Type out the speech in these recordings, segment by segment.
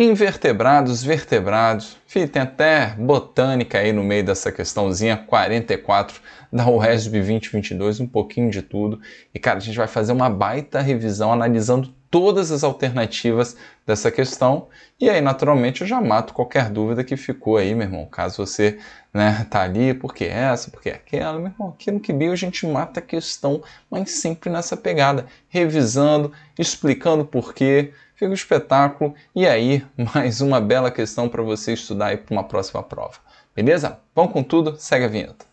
invertebrados, vertebrados. Fih, tem até botânica aí no meio dessa questãozinha 44 da UESB 2022, um pouquinho de tudo. E cara, a gente vai fazer uma baita revisão analisando todas as alternativas dessa questão. E aí, naturalmente, eu já mato qualquer dúvida que ficou aí, meu irmão. Caso você né, tá ali, porque essa, porque aquela, meu irmão, aqui no QBio a gente mata a questão, mas sempre nessa pegada, revisando, explicando por quê. Fica um espetáculo. E aí, mais uma bela questão para você estudar aí para uma próxima prova. Beleza? Vamos com tudo, segue a vinheta.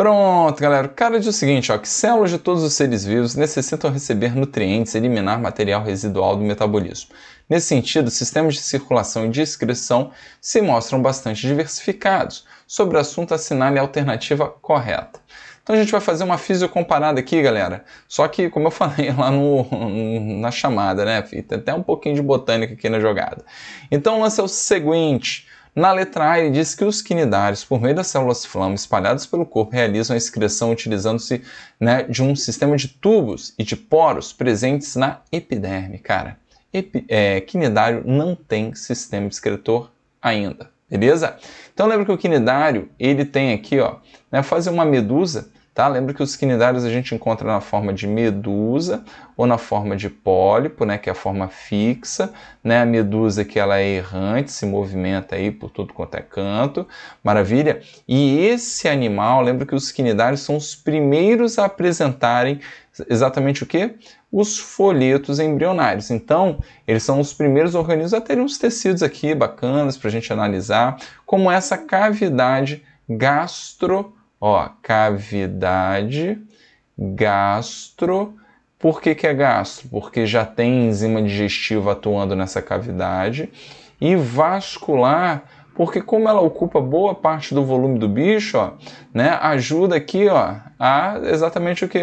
Pronto, galera. O cara diz o seguinte, ó, que células de todos os seres vivos necessitam receber nutrientes e eliminar material residual do metabolismo. Nesse sentido, sistemas de circulação e de excreção se mostram bastante diversificados. Sobre o assunto, assinale a alternativa correta. Então a gente vai fazer uma fisiocomparada comparada aqui, galera. Só que, como eu falei lá no, na chamada, né? Tem até um pouquinho de botânica aqui na jogada. Então o lance é o seguinte na letra A, ele diz que os quinidários, por meio das células flama espalhadas pelo corpo, realizam a excreção utilizando-se né, de um sistema de tubos e de poros presentes na epiderme. Cara, epi, é, quinidário não tem sistema excretor ainda, beleza? Então lembra que o quinidário, ele tem aqui, ó, né, fazer uma medusa, Tá? Lembra que os quinidários a gente encontra na forma de medusa ou na forma de pólipo, né, que é a forma fixa, né? A medusa que ela é errante, se movimenta aí por tudo quanto é canto. Maravilha? E esse animal, lembra que os quinidários são os primeiros a apresentarem exatamente o que? Os folhetos embrionários. Então, eles são os primeiros organismos a terem uns tecidos aqui bacanas para a gente analisar, como essa cavidade gastro Ó, cavidade, gastro. Por que, que é gastro? Porque já tem enzima digestiva atuando nessa cavidade. E vascular, porque como ela ocupa boa parte do volume do bicho, ó, né, ajuda aqui ó, a exatamente o que?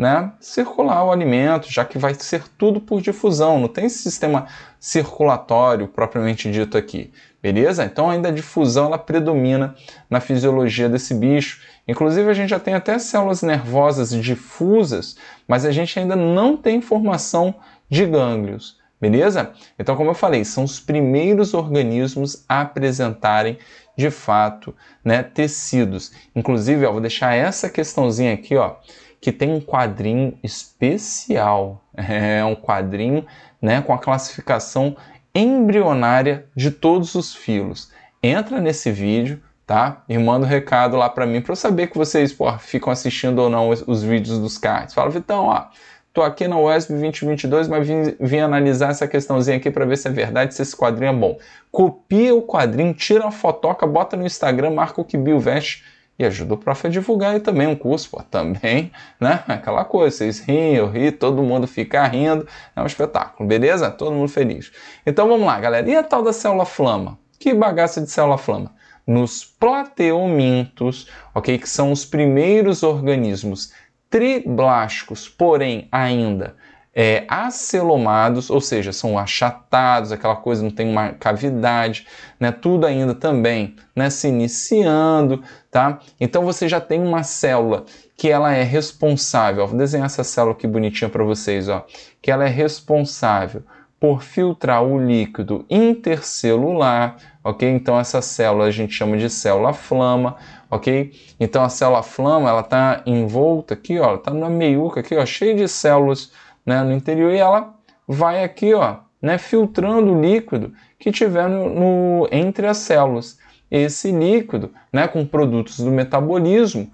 né, circular o alimento, já que vai ser tudo por difusão, não tem esse sistema circulatório propriamente dito aqui, beleza? Então ainda a difusão ela predomina na fisiologia desse bicho. Inclusive a gente já tem até células nervosas difusas, mas a gente ainda não tem formação de gânglios, beleza? Então como eu falei, são os primeiros organismos a apresentarem de fato, né, tecidos. Inclusive, ó, vou deixar essa questãozinha aqui, ó que tem um quadrinho especial. É um quadrinho né, com a classificação embrionária de todos os filos. Entra nesse vídeo, tá? E manda um recado lá para mim para eu saber que vocês pô, ficam assistindo ou não os, os vídeos dos cards. Fala, Vitão, ó, tô aqui na USB 2022, mas vim, vim analisar essa questãozinha aqui para ver se é verdade, se esse quadrinho é bom. Copia o quadrinho, tira a fotoca, bota no Instagram, marca o que Bill veste e ajuda o prof a divulgar aí também um curso, pô, também, né? Aquela coisa, vocês riem, eu ri, todo mundo fica rindo, é um espetáculo, beleza? Todo mundo feliz. Então vamos lá, galera. E a tal da célula flama? Que bagaça de célula flama? Nos plateomintos, ok? Que são os primeiros organismos triblásticos, porém ainda é, acelomados, ou seja, são achatados, aquela coisa não tem uma cavidade, né? Tudo ainda também, né? Se iniciando, tá? Então você já tem uma célula que ela é responsável. vou desenhar essa célula aqui bonitinha para vocês, ó. Que ela é responsável por filtrar o líquido intercelular, ok? Então essa célula a gente chama de célula flama, ok? Então a célula flama ela está envolta aqui, ó, está na meiuca aqui, ó, cheia de células né, no interior e ela vai aqui, ó, né, filtrando o líquido que tiver no, no, entre as células. Esse líquido, né, com produtos do metabolismo,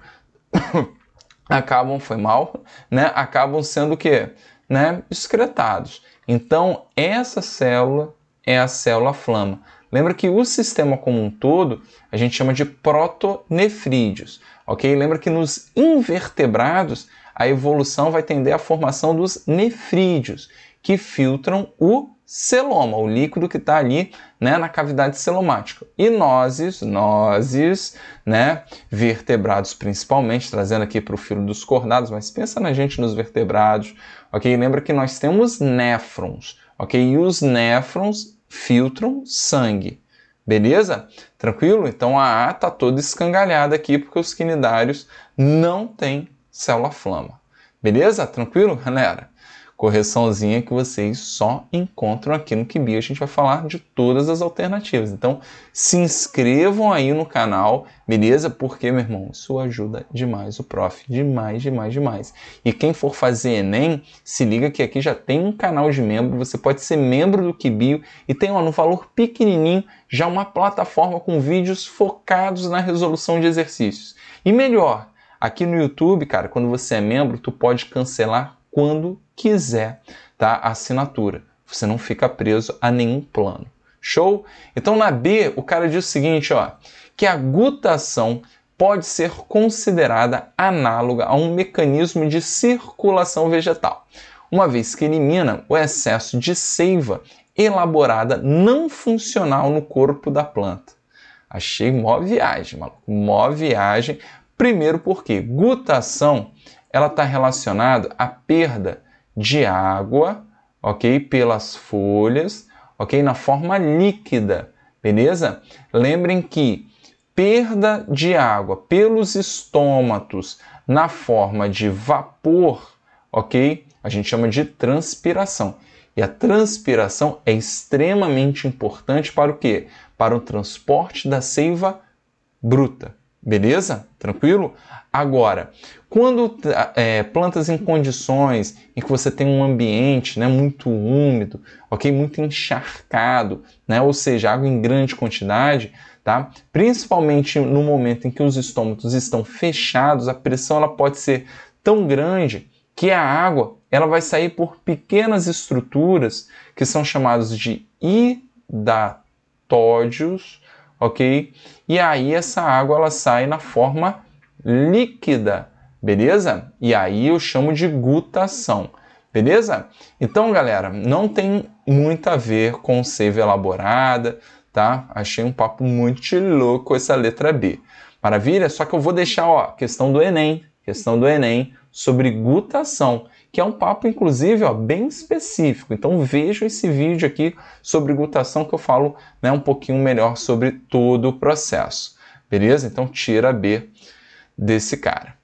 acabam, foi mal, né, acabam sendo o quê? Né, excretados. Então, essa célula é a célula flama. Lembra que o sistema como um todo a gente chama de protonefrídeos, ok? Lembra que nos invertebrados a evolução vai tender à formação dos nefrídeos, que filtram o celoma, o líquido que está ali né, na cavidade celomática. E nozes, nozes, né, vertebrados principalmente, trazendo aqui para o filo dos cordados, mas pensa na gente nos vertebrados, ok? Lembra que nós temos néfrons, ok? E os néfrons filtram sangue, beleza? Tranquilo? Então a A está toda escangalhada aqui porque os quinidários não têm célula flama. Beleza? Tranquilo, galera? Correçãozinha que vocês só encontram aqui no Kibi. A gente vai falar de todas as alternativas. Então, se inscrevam aí no canal, beleza? Porque, meu irmão, isso ajuda demais o prof. Demais, demais, demais. E quem for fazer Enem, se liga que aqui já tem um canal de membro. Você pode ser membro do Kibio e tem, ó, no valor pequenininho, já uma plataforma com vídeos focados na resolução de exercícios. E melhor, Aqui no YouTube, cara, quando você é membro, tu pode cancelar quando quiser, tá? A assinatura. Você não fica preso a nenhum plano. Show? Então na B, o cara diz o seguinte, ó, que a gutação pode ser considerada análoga a um mecanismo de circulação vegetal, uma vez que elimina o excesso de seiva elaborada não funcional no corpo da planta. Achei mó viagem, maluco. Mó viagem Primeiro porque gutação ela está relacionada à perda de água, ok, pelas folhas, ok, na forma líquida, beleza? Lembrem que perda de água pelos estômatos na forma de vapor, ok, a gente chama de transpiração. E a transpiração é extremamente importante para o quê? Para o transporte da seiva bruta. Beleza? Tranquilo? Agora, quando ah, é, plantas em condições em que você tem um ambiente né, muito úmido, ok, muito encharcado, né, ou seja, água em grande quantidade, tá? Principalmente no momento em que os estômatos estão fechados, a pressão ela pode ser tão grande que a água ela vai sair por pequenas estruturas que são chamadas de hidatódios ok? E aí essa água ela sai na forma líquida, beleza? E aí eu chamo de gutação, beleza? Então, galera, não tem muito a ver com seiva elaborada, tá? Achei um papo muito louco essa letra B. Maravilha? Só que eu vou deixar, ó, questão do Enem, questão do Enem, sobre gutação, que é um papo, inclusive, ó, bem específico. Então veja esse vídeo aqui sobre gutação que eu falo né, um pouquinho melhor sobre todo o processo. Beleza? Então tira B desse cara.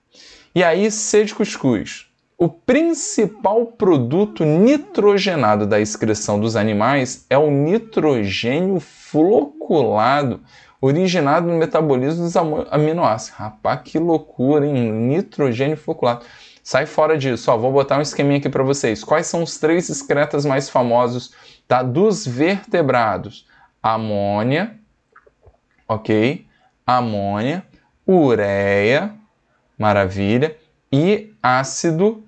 E aí, C de cuscuz. O principal produto nitrogenado da excreção dos animais é o nitrogênio floculado, originado no metabolismo dos aminoácidos. Rapaz, que loucura, hein? Nitrogênio foculato. Sai fora disso, ó, vou botar um esqueminha aqui para vocês. Quais são os três excretas mais famosos tá? dos vertebrados? Amônia, ok? Amônia, ureia, maravilha, e ácido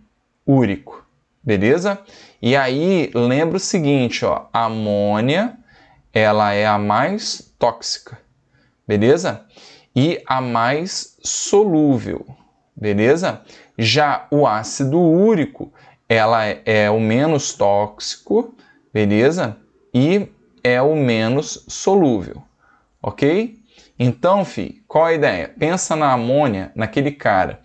úrico, beleza? E aí, lembra o seguinte, ó, amônia, ela é a mais tóxica beleza? E a mais solúvel, beleza? Já o ácido úrico, ela é o menos tóxico, beleza? E é o menos solúvel, ok? Então, fi, qual a ideia? Pensa na amônia, naquele cara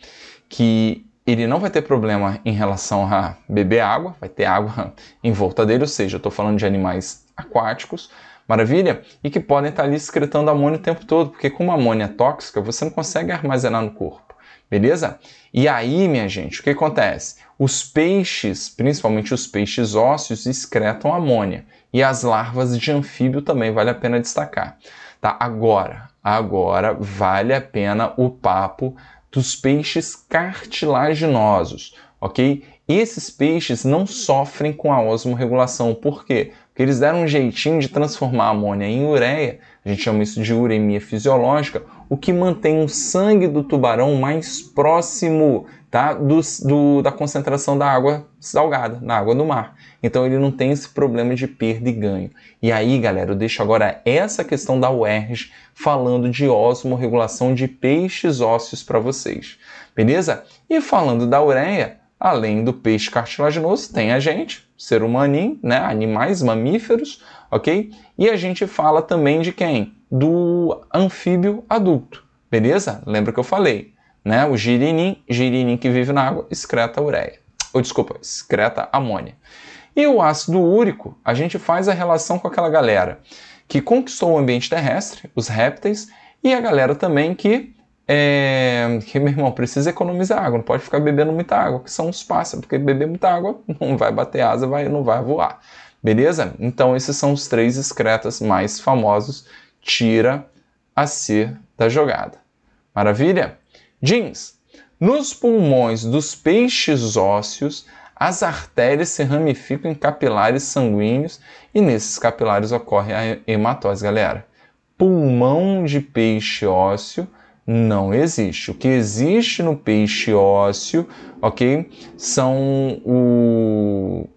que ele não vai ter problema em relação a beber água, vai ter água em volta dele, ou seja, eu estou falando de animais aquáticos, Maravilha? E que podem estar ali excretando amônia o tempo todo, porque como amônia é tóxica, você não consegue armazenar no corpo. Beleza? E aí, minha gente, o que acontece? Os peixes, principalmente os peixes ósseos, excretam amônia. E as larvas de anfíbio também vale a pena destacar. Tá? Agora, agora vale a pena o papo dos peixes cartilaginosos, ok? Esses peixes não sofrem com a osmoregulação. Por quê? que eles deram um jeitinho de transformar a amônia em ureia, a gente chama isso de uremia fisiológica, o que mantém o sangue do tubarão mais próximo tá, do, do, da concentração da água salgada, na água do mar. Então ele não tem esse problema de perda e ganho. E aí, galera, eu deixo agora essa questão da UERJ falando de osmorregulação de peixes ósseos para vocês. Beleza? E falando da ureia, Além do peixe cartilaginoso, tem a gente, ser humano, né? Animais, mamíferos, ok? E a gente fala também de quem? Do anfíbio adulto, beleza? Lembra que eu falei, né? O girinim, girinim que vive na água, excreta ureia. Ou desculpa, excreta amônia. E o ácido úrico, a gente faz a relação com aquela galera que conquistou o ambiente terrestre, os répteis, e a galera também que é, que meu irmão precisa economizar água, não pode ficar bebendo muita água, que são os pássaros, porque beber muita água não vai bater asa, vai, não vai voar. Beleza? Então, esses são os três excretas mais famosos. Tira a C da jogada. Maravilha? Jeans. Nos pulmões dos peixes ósseos, as artérias se ramificam em capilares sanguíneos e nesses capilares ocorre a hematose, galera. Pulmão de peixe ósseo não existe. O que existe no peixe ósseo, ok, são o,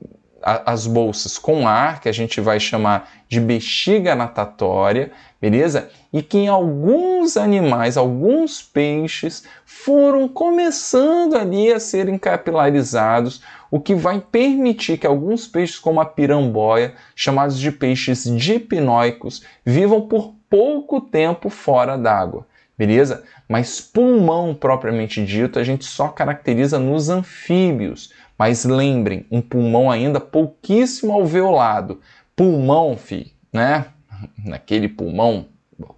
a, as bolsas com ar, que a gente vai chamar de bexiga natatória, beleza? E que em alguns animais, alguns peixes, foram começando ali a serem capilarizados, o que vai permitir que alguns peixes, como a piramboia, chamados de peixes dipnoicos, vivam por pouco tempo fora d'água beleza? Mas pulmão propriamente dito a gente só caracteriza nos anfíbios. Mas lembrem, um pulmão ainda pouquíssimo alveolado. Pulmão, fi, né? Naquele pulmão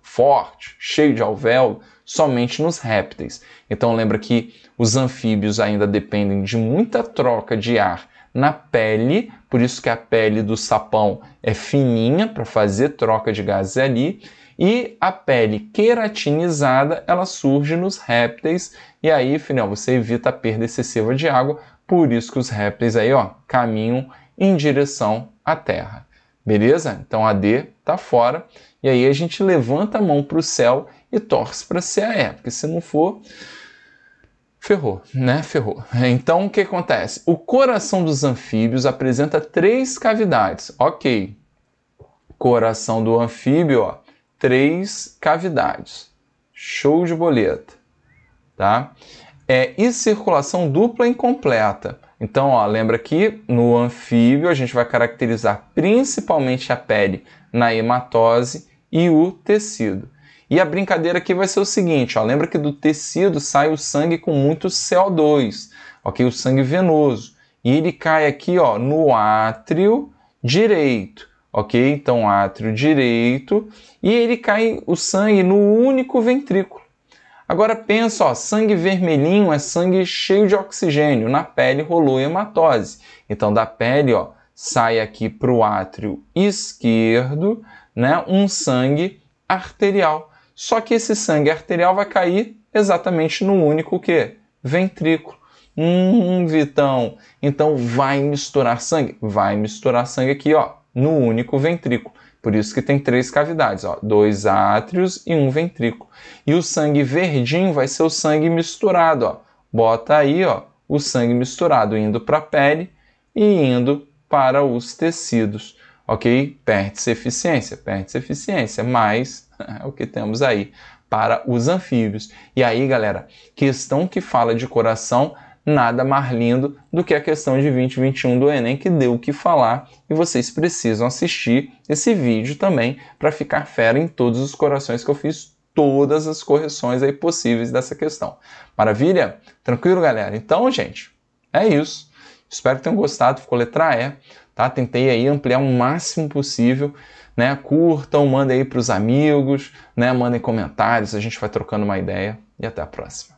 forte, cheio de alvéolo, somente nos répteis. Então lembra que os anfíbios ainda dependem de muita troca de ar na pele, por isso que a pele do sapão é fininha para fazer troca de gases ali e a pele queratinizada, ela surge nos répteis e aí, final você evita a perda excessiva de água, por isso que os répteis aí, ó, caminham em direção à Terra. Beleza? Então a D tá fora. E aí a gente levanta a mão para o céu e torce para ser a E, porque se não for, ferrou, né? Ferrou. Então o que acontece? O coração dos anfíbios apresenta três cavidades. Ok. Coração do anfíbio, ó, três cavidades. Show de boleta, tá? É, e circulação dupla incompleta. Então, ó, lembra que no anfíbio a gente vai caracterizar principalmente a pele na hematose e o tecido. E a brincadeira aqui vai ser o seguinte, ó, lembra que do tecido sai o sangue com muito CO2, ok? O sangue venoso. E ele cai aqui ó, no átrio direito ok? Então, átrio direito, e ele cai o sangue no único ventrículo. Agora pensa, ó, sangue vermelhinho é sangue cheio de oxigênio, na pele rolou hematose. Então da pele, ó, sai aqui para o átrio esquerdo, né, um sangue arterial. Só que esse sangue arterial vai cair exatamente no único que ventrículo. Hum, Vitão. Então vai misturar sangue, vai misturar sangue aqui, ó, no único ventrículo. Por isso que tem três cavidades, ó, dois átrios e um ventrículo. E o sangue verdinho vai ser o sangue misturado, ó. Bota aí, ó, o sangue misturado indo para a pele e indo para os tecidos, ok? Perde-se eficiência, perde-se eficiência, mas é o que temos aí para os anfíbios. E aí, galera, questão que fala de coração nada mais lindo do que a questão de 2021 do Enem, que deu o que falar e vocês precisam assistir esse vídeo também para ficar fera em todos os corações que eu fiz todas as correções aí possíveis dessa questão. Maravilha? Tranquilo, galera? Então, gente, é isso. Espero que tenham gostado, ficou letra E, tá? Tentei aí ampliar o máximo possível, né? Curtam, mandem aí para os amigos, né? Mandem comentários, a gente vai trocando uma ideia e até a próxima.